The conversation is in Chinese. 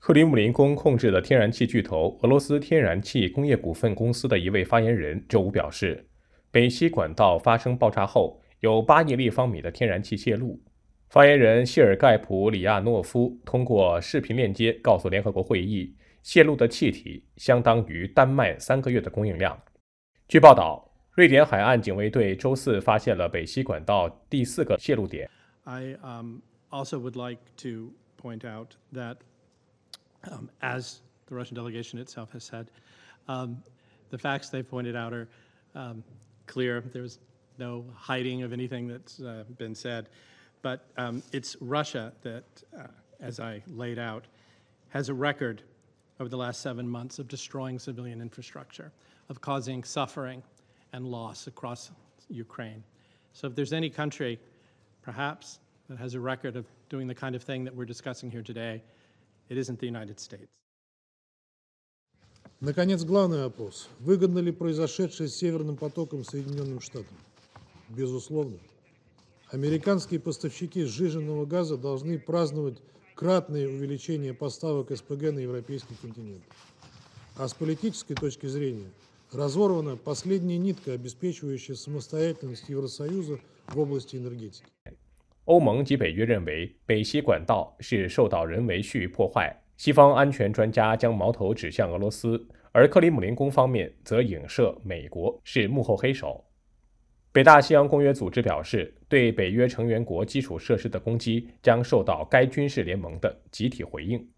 克里姆林宫控制的天然气巨头俄罗斯天然气工业股份公司的一位发言人周五表示，北溪管道发生爆炸后，有八亿立方米的天然气泄露。发言人谢尔盖·普里亚诺夫通过视频链接告诉联合国会议，泄露的气体相当于丹麦三个月的供应量。据报道，瑞典海岸警卫队周四发现了北溪管道第四个泄漏点。um, as the Russian delegation itself has said. Um, the facts they pointed out are um, clear. There was no hiding of anything that's uh, been said. But um, it's Russia that, uh, as I laid out, has a record over the last seven months of destroying civilian infrastructure, of causing suffering and loss across Ukraine. So if there's any country, perhaps, that has a record of doing the kind of thing that we're discussing here today, It isn't the United States. Наконец, главный вопрос. Выгодно ли произошедшее с Северным потоком Соединенным Штатам? Безусловно. Американские поставщики сжиженного газа должны праздновать кратное увеличение поставок СПГ на европейский континент. А с политической точки зрения разорвана последняя нитка, обеспечивающая самостоятельность Евросоюза в области энергетики. 欧盟及北约认为，北溪管道是受到人为蓄意破坏。西方安全专家将矛头指向俄罗斯，而克里姆林宫方面则影射美国是幕后黑手。北大西洋公约组织表示，对北约成员国基础设施的攻击将受到该军事联盟的集体回应。